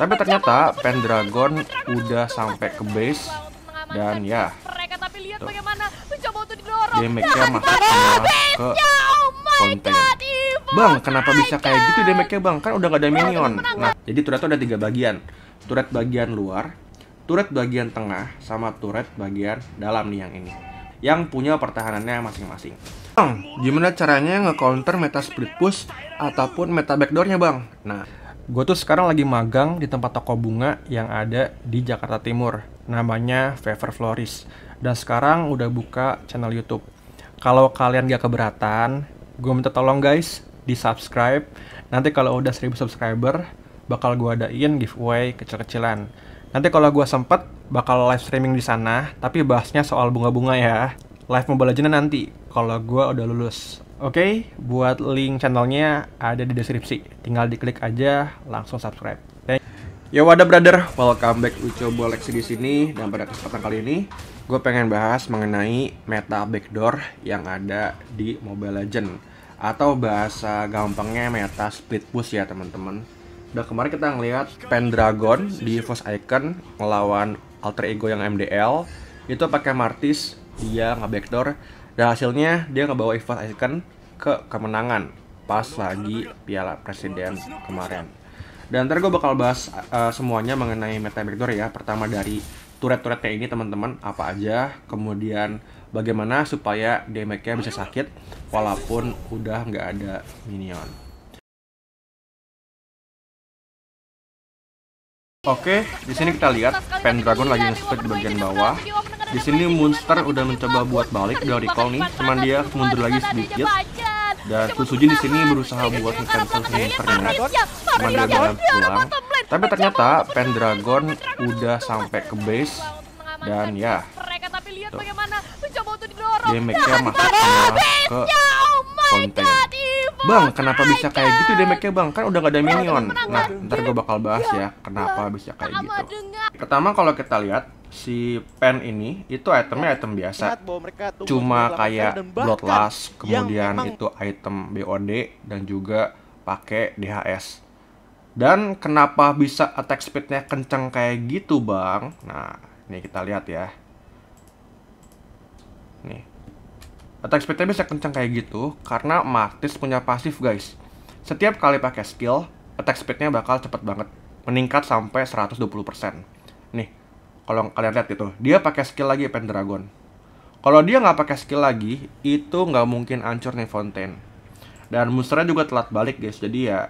Tapi ternyata Pendragon udah sampai ke base dan ya. Damage-nya nah, masuk nah, ke oh konten. Bang, kenapa bisa kayak gitu damage-nya bang? Kan udah gak ada iya, minion. Nah, jadi turret ada tiga bagian. Turret bagian luar, turret bagian tengah, sama turret bagian dalam nih yang ini. Yang punya pertahanannya masing-masing. Bang, gimana caranya nge-counter meta split push ataupun meta backdoornya bang? Nah, Gue tuh sekarang lagi magang di tempat toko bunga yang ada di Jakarta Timur. Namanya Fever Florist. Dan sekarang udah buka channel Youtube. Kalau kalian gak keberatan, gue minta tolong guys, di subscribe. Nanti kalau udah 1000 subscriber, bakal gue adain giveaway kecil-kecilan. Nanti kalau gue sempet, bakal live streaming di sana, tapi bahasnya soal bunga-bunga ya. Live Mobile Legends nanti, kalau gue udah lulus. Oke, okay, buat link channelnya ada di deskripsi. Tinggal diklik aja, langsung subscribe. Thank Yo, what brother? Welcome back uco Lexi di sini. Dan pada kesempatan kali ini, gue pengen bahas mengenai meta backdoor yang ada di Mobile Legend atau bahasa gampangnya meta split push ya teman-teman. Dan kemarin kita ngelihat Pendragon di Force Icon melawan alter ego yang MDL itu pakai Martis dia nge backdoor dan hasilnya dia ngebawa Evos Icon ke kemenangan pas lagi Piala Presiden kemarin. Dan ntar gue bakal bahas uh, semuanya mengenai meta breakdown ya. Pertama dari turret-turretnya ini teman-teman apa aja, kemudian bagaimana supaya damage-nya bisa sakit walaupun udah nggak ada minion. Oke, di sini kita lihat Pendragon lagi nge-split di bagian bawah. Di sini monster udah mencoba buat balik dari recall nih, cuman dia mundur lagi sedikit dan Susujin di sini berusaha buat cancel sini internet Pendragon pulang Tapi ternyata Pendragon udah sampai ke base Dan ya Tuh. Damage-nya nah, masuk ke konten oh Bang, kenapa bisa kayak gitu damage-nya bang? Kan udah gak ada minion Nah, ntar gue bakal bahas iya. ya Kenapa iya. bisa kayak gitu Pertama kalau kita lihat si pen ini itu itemnya item biasa cuma kayak bloodlust kemudian itu item BOD dan juga pakai DHS dan kenapa bisa attack speednya kenceng kayak gitu bang nah ini kita lihat ya nih attack speednya bisa kenceng kayak gitu karena Martis punya pasif guys setiap kali pakai skill attack speednya bakal cepet banget meningkat sampai 120% kalau kalian lihat itu, dia pakai skill lagi Pendragon kalau dia nggak pakai skill lagi itu nggak mungkin ancur nih Fontaine dan monsternya juga telat balik guys jadi ya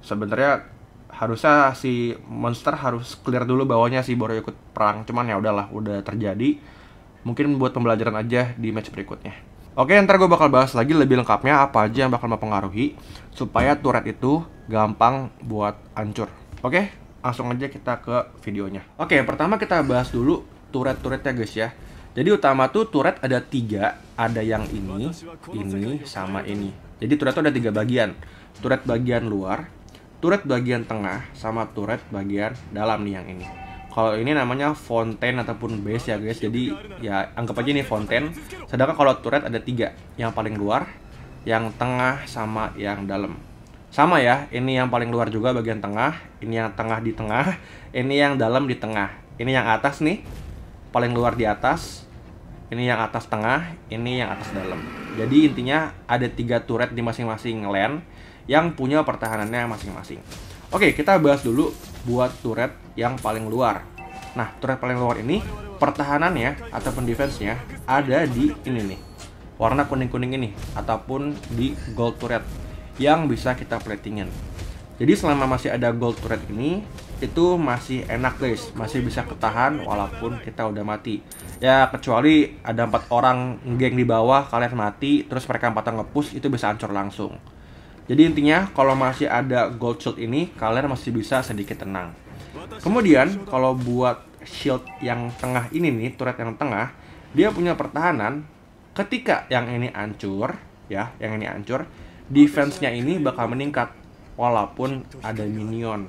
sebenarnya harusnya si monster harus clear dulu bawahnya si baru ikut perang cuman ya udahlah udah terjadi mungkin buat pembelajaran aja di match berikutnya Oke, ntar gue bakal bahas lagi lebih lengkapnya apa aja yang bakal mempengaruhi supaya turret itu gampang buat ancur. Oke, langsung aja kita ke videonya. Oke, pertama kita bahas dulu turret-turretnya guys ya. Jadi utama tuh turret ada tiga, ada yang ini, ini, sama ini. Jadi turret tuh ada tiga bagian. Turret bagian luar, turret bagian tengah, sama turret bagian dalam nih yang ini. Kalau ini namanya fountain ataupun base ya guys. Jadi ya anggap aja ini fountain. Sedangkan kalau turret ada tiga, yang paling luar, yang tengah, sama yang dalam sama ya ini yang paling luar juga bagian tengah ini yang tengah di tengah ini yang dalam di tengah ini yang atas nih paling luar di atas ini yang atas tengah ini yang atas dalam jadi intinya ada tiga turret di masing-masing land yang punya pertahanannya masing-masing oke kita bahas dulu buat turret yang paling luar nah turret paling luar ini pertahanannya ataupun defense-nya ada di ini nih warna kuning-kuning ini ataupun di gold turret yang bisa kita platingin. Jadi selama masih ada gold turret ini, itu masih enak guys, masih bisa ketahan walaupun kita udah mati. Ya kecuali ada empat orang geng di bawah kalian mati, terus mereka empat orang ngepush itu bisa hancur langsung. Jadi intinya kalau masih ada gold shield ini, kalian masih bisa sedikit tenang. Kemudian kalau buat shield yang tengah ini nih, turret yang tengah, dia punya pertahanan ketika yang ini hancur, ya, yang ini hancur, defense-nya ini bakal meningkat walaupun ada minion.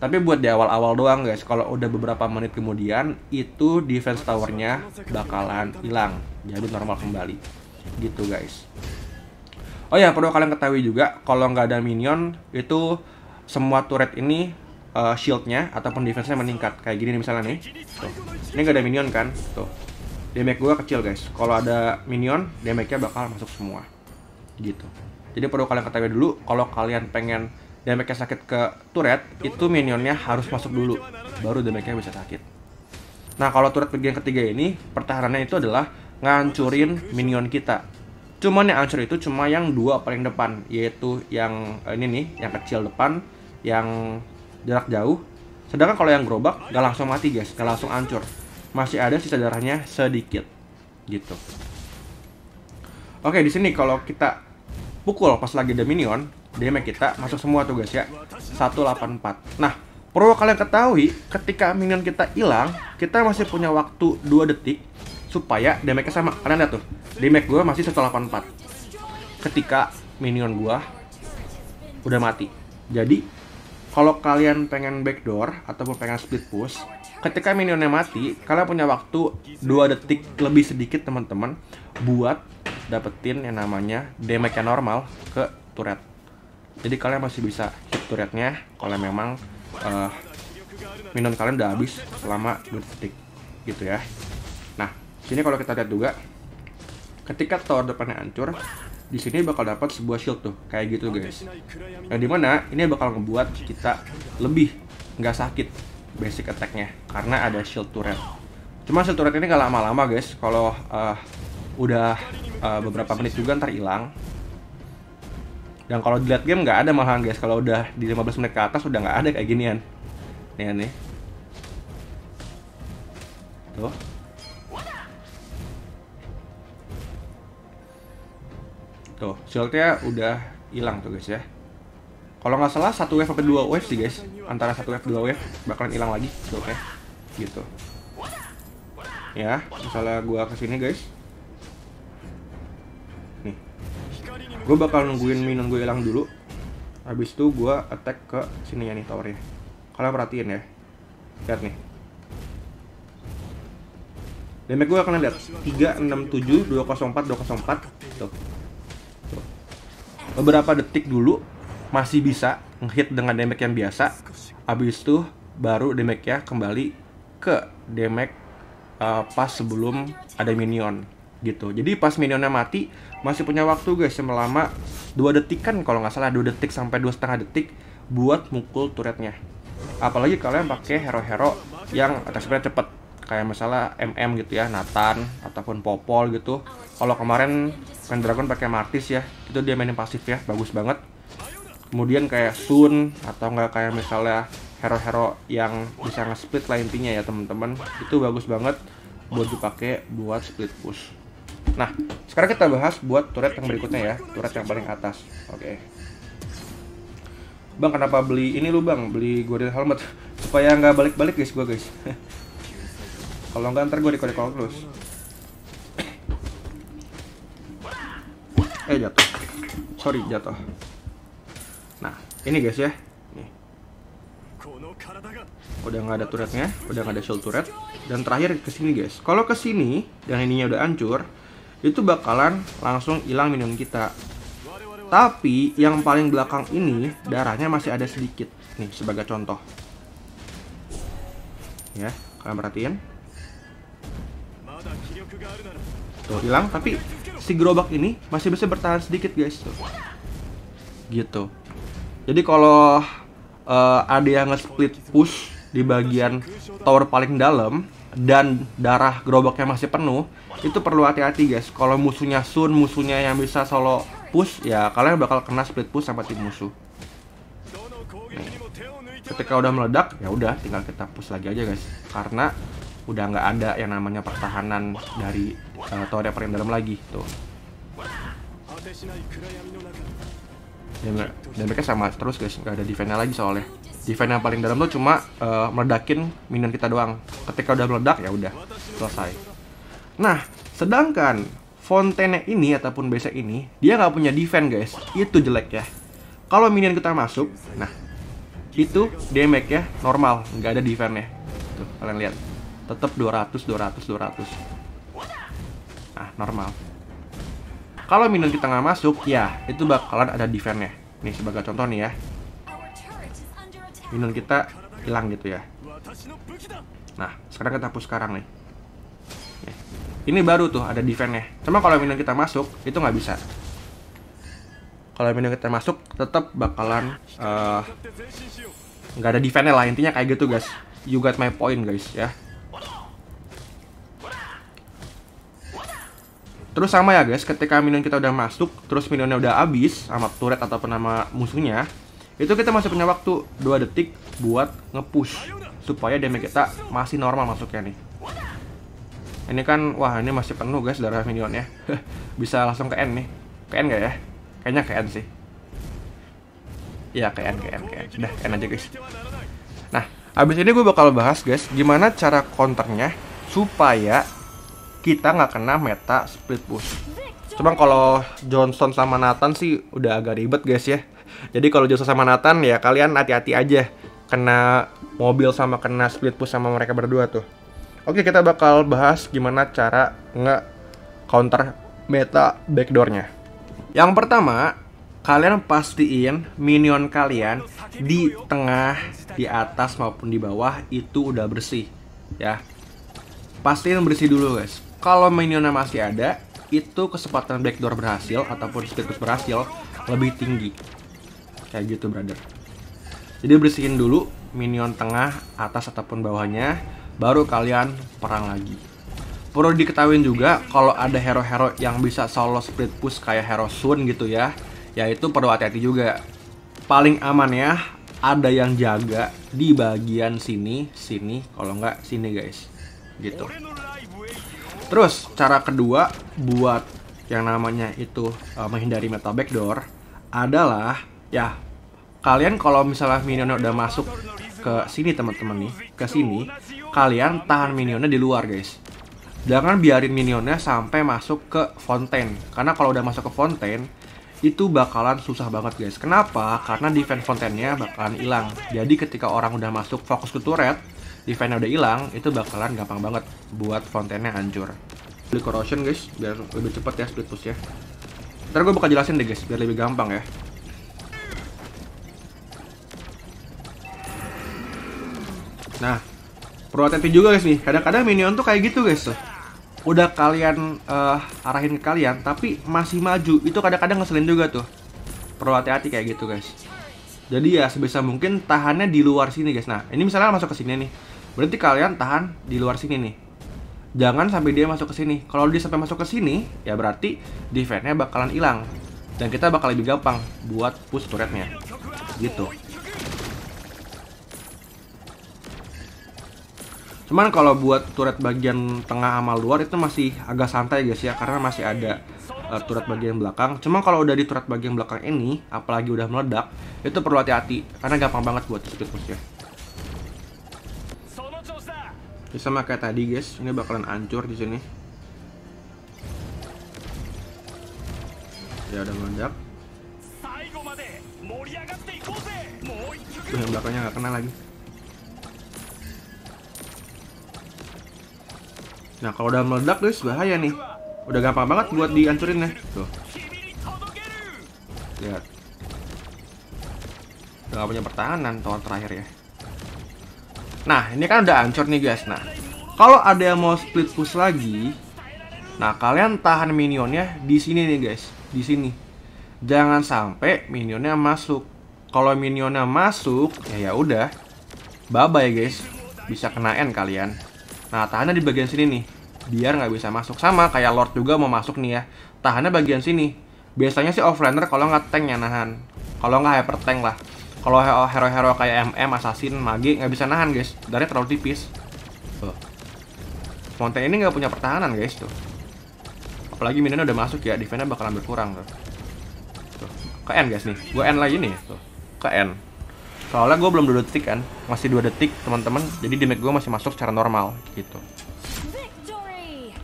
Tapi buat di awal-awal doang guys, kalau udah beberapa menit kemudian itu defense towernya bakalan hilang, jadi normal kembali. Gitu guys. Oh ya perlu kalian ketahui juga kalau nggak ada minion itu semua turret ini uh, shield-nya ataupun defense-nya meningkat kayak gini nih misalnya nih. Tuh. Ini nggak ada minion kan? Tuh. Damage gua kecil guys. Kalau ada minion, damage-nya bakal masuk semua. Gitu. Jadi perlu kalian ketahui dulu kalau kalian pengen damage sakit ke turret, itu minionnya harus masuk dulu baru damage-nya bisa sakit. Nah, kalau turret bagian ketiga ini pertahanannya itu adalah ngancurin minion kita. Cuman yang hancur itu cuma yang dua paling depan, yaitu yang eh, ini nih, yang kecil depan, yang jarak jauh. Sedangkan kalau yang gerobak gak langsung mati guys, gak langsung ancur, Masih ada sisa darahnya sedikit gitu. Oke, di sini kalau kita pukul pas lagi dominion minion, damage kita masuk semua tuh guys ya. 184. Nah, perlu kalian ketahui ketika minion kita hilang, kita masih punya waktu 2 detik supaya damage-nya sama. Kalian lihat tuh, damage gua masih 184. Ketika minion gua udah mati. Jadi, kalau kalian pengen backdoor ataupun pengen split push, ketika minionnya mati, kalian punya waktu 2 detik lebih sedikit teman-teman buat dapetin yang namanya damage yang normal ke turret jadi kalian masih bisa hit turretnya kalau memang uh, minum kalian udah habis selama 2 detik gitu ya nah sini kalau kita lihat juga ketika tower depannya hancur di sini bakal dapat sebuah shield tuh kayak gitu guys nah, dimana ini bakal membuat kita lebih nggak sakit basic attacknya karena ada shield turret cuma shield turret ini nggak lama-lama guys kalau uh, udah uh, beberapa menit juga ntar hilang dan kalau dilihat game nggak ada malahan guys kalau udah di 15 menit ke atas udah nggak ada kayak ginian nih nih tuh tuh shieldnya udah hilang tuh guys ya kalau nggak salah satu wave sampai dua wave sih guys antara satu wave dua wave bakalan hilang lagi oke? gitu ya misalnya gua kesini guys gue bakal nungguin minion gue hilang dulu habis itu gue attack ke sini ya nih towernya kalian perhatiin ya lihat nih damage gue kalian lihat 367 204 204 tuh. tuh beberapa detik dulu masih bisa ngehit dengan damage yang biasa habis itu baru damage ya kembali ke damage uh, pas sebelum ada minion gitu. Jadi pas minionnya mati masih punya waktu guys selama dua detik kan kalau nggak salah dua detik sampai dua setengah detik buat mukul turretnya. Apalagi kalian pakai hero-hero yang atas speednya cepet kayak misalnya MM gitu ya, Nathan ataupun Popol gitu. Kalau kemarin Pendragon pakai Martis ya, itu dia mainin pasif ya, bagus banget. Kemudian kayak Sun atau nggak kayak misalnya hero-hero yang bisa nge-split lah intinya ya teman-teman. Itu bagus banget buat dipakai buat split push. Nah, sekarang kita bahas buat turret yang berikutnya ya, turret yang paling atas. Oke. Okay. Bang, kenapa beli ini lu bang? Beli Guardian Helmet supaya nggak balik-balik guys gua guys. Kalau nggak ntar gua dikorek kalau terus. eh jatuh. Sorry jatuh. Nah, ini guys ya. Udah nggak ada turretnya, udah nggak ada shield turret. Dan terakhir ke sini guys. Kalau ke sini dan ininya udah hancur, itu bakalan langsung hilang minum kita. Tapi yang paling belakang ini darahnya masih ada sedikit. Nih sebagai contoh. Ya, kalian perhatiin. Tuh hilang, tapi si gerobak ini masih bisa bertahan sedikit guys tuh. Gitu. Jadi kalau uh, ada yang nge-split push di bagian tower paling dalam dan darah gerobaknya masih penuh, itu perlu hati-hati guys. Kalau musuhnya Sun, musuhnya yang bisa solo push, ya kalian bakal kena split push sama tim musuh. Nih. Ketika udah meledak, ya udah tinggal kita push lagi aja guys. Karena udah nggak ada yang namanya pertahanan dari uh, tower yang paling dalam lagi tuh. Dan, mereka sama terus guys, nggak ada defense lagi soalnya. Defend yang paling dalam tuh cuma uh, meledakin minion kita doang ketika udah meledak ya udah selesai nah sedangkan Fontaine ini ataupun basic ini dia nggak punya defend guys itu jelek ya kalau minion kita masuk nah itu damage ya normal nggak ada defend ya tuh kalian lihat tetap 200 200 200 nah normal kalau minion kita nggak masuk ya itu bakalan ada defendnya. Ini nih sebagai contoh nih ya minion kita hilang gitu ya nah sekarang kita hapus sekarang nih ya. ini baru tuh ada defense-nya cuma kalau minion kita masuk itu nggak bisa kalau minion kita masuk tetap bakalan eh, nggak uh, ada defense-nya lah intinya kayak gitu guys you got my point guys ya Terus sama ya guys, ketika minion kita udah masuk, terus minionnya udah habis sama turret ataupun nama musuhnya, itu kita masih punya waktu 2 detik buat ngepush supaya damage kita masih normal masuknya nih ini kan wah ini masih penuh guys darah minion ya bisa langsung ke N nih ke N gak ya kayaknya ke N sih ya ke N ke N ke N udah N aja guys nah abis ini gue bakal bahas guys gimana cara counternya supaya kita nggak kena meta split push cuman kalau Johnson sama Nathan sih udah agak ribet guys ya jadi kalau Joshua sama Nathan ya kalian hati-hati aja kena mobil sama kena split push sama mereka berdua tuh. Oke, kita bakal bahas gimana cara nge counter meta backdoornya. Yang pertama, kalian pastiin minion kalian di tengah, di atas maupun di bawah itu udah bersih ya. Pastiin bersih dulu, guys. Kalau minionnya masih ada, itu kesempatan backdoor berhasil ataupun split push berhasil lebih tinggi kayak gitu brother jadi bersihin dulu minion tengah atas ataupun bawahnya baru kalian perang lagi perlu diketahui juga kalau ada hero-hero yang bisa solo split push kayak hero Sun gitu ya yaitu perlu hati-hati juga paling aman ya ada yang jaga di bagian sini sini kalau nggak sini guys gitu terus cara kedua buat yang namanya itu uh, menghindari metal backdoor adalah ya kalian kalau misalnya minionnya udah masuk ke sini teman-teman nih ke sini kalian tahan minionnya di luar guys jangan biarin minionnya sampai masuk ke fonten karena kalau udah masuk ke fonten itu bakalan susah banget guys kenapa karena defense fontennya bakalan hilang jadi ketika orang udah masuk fokus ke turret defense udah hilang itu bakalan gampang banget buat fontennya hancur beli corrosion guys biar lebih cepat ya split push ya ntar gue bakal jelasin deh guys biar lebih gampang ya Nah, perlu hati juga guys nih. Kadang-kadang minion tuh kayak gitu guys Udah kalian uh, arahin ke kalian, tapi masih maju. Itu kadang-kadang ngeselin juga tuh. Perlu hati-hati kayak gitu guys. Jadi ya sebisa mungkin tahannya di luar sini guys. Nah, ini misalnya masuk ke sini nih. Berarti kalian tahan di luar sini nih. Jangan sampai dia masuk ke sini. Kalau dia sampai masuk ke sini, ya berarti defense-nya bakalan hilang dan kita bakal lebih gampang buat push turret-nya. gitu Cuman kalau buat turret bagian tengah sama luar itu masih agak santai guys ya karena masih ada uh, turret bagian belakang. Cuma kalau udah di turret bagian belakang ini, apalagi udah meledak, itu perlu hati-hati karena gampang banget buat speed boost ya. sama kayak tadi guys, ini bakalan hancur di sini. Ya udah meledak. Tuh, yang belakangnya nggak kena lagi. Nah, kalau udah meledak guys, bahaya nih. Udah gampang banget buat dihancurin nih ya. Tuh. Lihat. Udah gak punya pertahanan tahun terakhir ya. Nah, ini kan udah hancur nih guys. Nah, kalau ada yang mau split push lagi, nah kalian tahan minionnya di sini nih guys, di sini. Jangan sampai minionnya masuk. Kalau minionnya masuk, ya ya udah. Bye bye guys. Bisa kena N kalian. Nah, tahannya di bagian sini nih, biar nggak bisa masuk. Sama kayak Lord juga mau masuk nih ya, tahannya bagian sini. Biasanya sih offlaner kalau nggak tank ya nahan, kalau nggak hyper tank lah. Kalau oh, hero-hero kayak MM, Assassin, Mage nggak bisa nahan guys, dari terlalu tipis. Tuh. Mountain ini nggak punya pertahanan guys tuh. Apalagi minionnya udah masuk ya, defense-nya ambil kurang tuh. tuh. Ke N guys nih, gue N lagi nih tuh. Ke N soalnya gue belum 2 detik kan masih 2 detik teman-teman jadi damage gue masih masuk secara normal gitu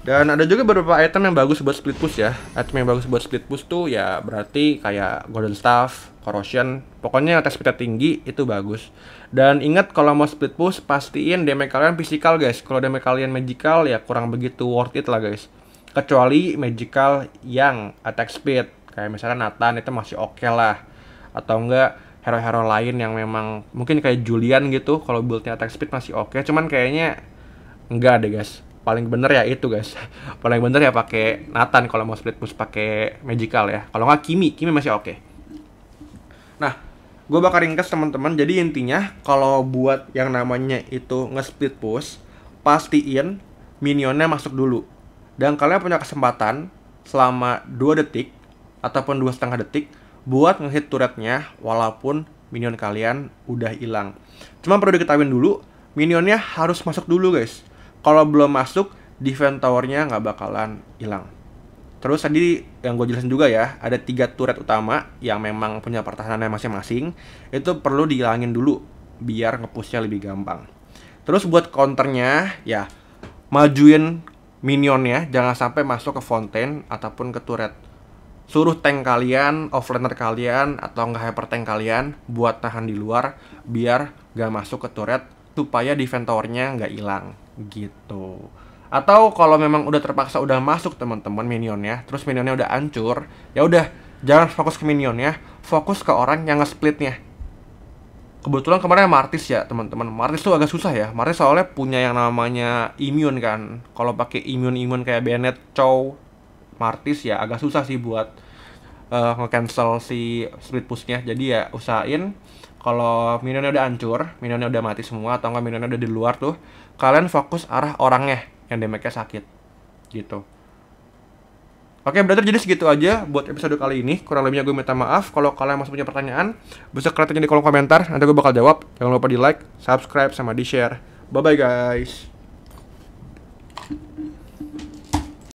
dan ada juga beberapa item yang bagus buat split push ya item yang bagus buat split push tuh ya berarti kayak golden staff corrosion pokoknya yang attack speednya tinggi itu bagus dan ingat kalau mau split push pastiin damage kalian physical guys kalau damage kalian magical ya kurang begitu worth it lah guys kecuali magical yang attack speed kayak misalnya Nathan itu masih oke okay lah atau enggak hero-hero lain yang memang mungkin kayak Julian gitu kalau buildnya attack speed masih oke okay. cuman kayaknya enggak deh guys paling bener ya itu guys paling bener ya pakai Nathan kalau mau split push pakai magical ya kalau nggak Kimi Kimi masih oke okay. nah gue bakal ringkas teman-teman jadi intinya kalau buat yang namanya itu nge-split push pastiin minionnya masuk dulu dan kalian punya kesempatan selama dua detik ataupun dua setengah detik buat ngehit turretnya walaupun minion kalian udah hilang. Cuma perlu diketahui dulu, minionnya harus masuk dulu guys. Kalau belum masuk, defense towernya nggak bakalan hilang. Terus tadi yang gue jelasin juga ya, ada tiga turret utama yang memang punya pertahanannya masing-masing. Itu perlu dihilangin dulu, biar ngepushnya lebih gampang. Terus buat counternya, ya majuin minionnya, jangan sampai masuk ke fountain ataupun ke turret suruh tank kalian, offlaner kalian, atau nggak hyper tank kalian buat tahan di luar biar nggak masuk ke turret supaya defense towernya nggak hilang gitu. Atau kalau memang udah terpaksa udah masuk teman-teman minionnya, terus minionnya udah hancur, ya udah jangan fokus ke minionnya, fokus ke orang yang nge-splitnya. Kebetulan kemarin Martis ya teman-teman. Martis tuh agak susah ya. Martis soalnya punya yang namanya immune kan. Kalau pakai immune immune kayak Bennett, Chow, Martis ya agak susah sih buat uh, nge-cancel si split pushnya jadi ya usahain kalau minionnya udah hancur minionnya udah mati semua atau enggak minionnya udah di luar tuh kalian fokus arah orangnya yang damage-nya sakit gitu Oke, brother, jadi segitu aja buat episode kali ini. Kurang lebihnya gue minta maaf. Kalau kalian masih punya pertanyaan, bisa kalian di kolom komentar. Nanti gue bakal jawab. Jangan lupa di like, subscribe, sama di share. Bye-bye, guys.